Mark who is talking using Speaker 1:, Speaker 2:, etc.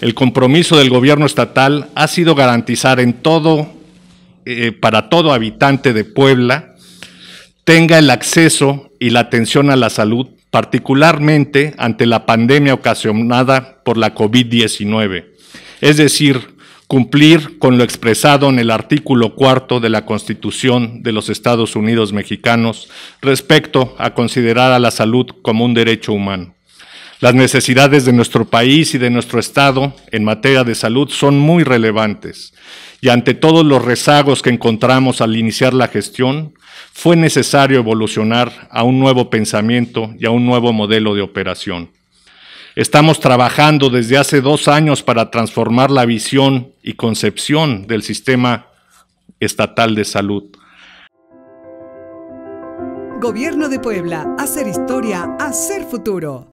Speaker 1: El compromiso del gobierno
Speaker 2: estatal ha sido garantizar en todo, eh, para todo habitante de Puebla, tenga el acceso y la atención a la salud, particularmente ante la pandemia ocasionada por la COVID-19. Es decir, cumplir con lo expresado en el artículo cuarto de la Constitución de los Estados Unidos mexicanos respecto a considerar a la salud como un derecho humano. Las necesidades de nuestro país y de nuestro Estado en materia de salud son muy relevantes y ante todos los rezagos que encontramos al iniciar la gestión, fue necesario evolucionar a un nuevo pensamiento y a un nuevo modelo de operación. Estamos trabajando desde hace dos años para transformar la visión y concepción del sistema estatal de salud.
Speaker 3: Gobierno de Puebla, hacer historia, hacer futuro.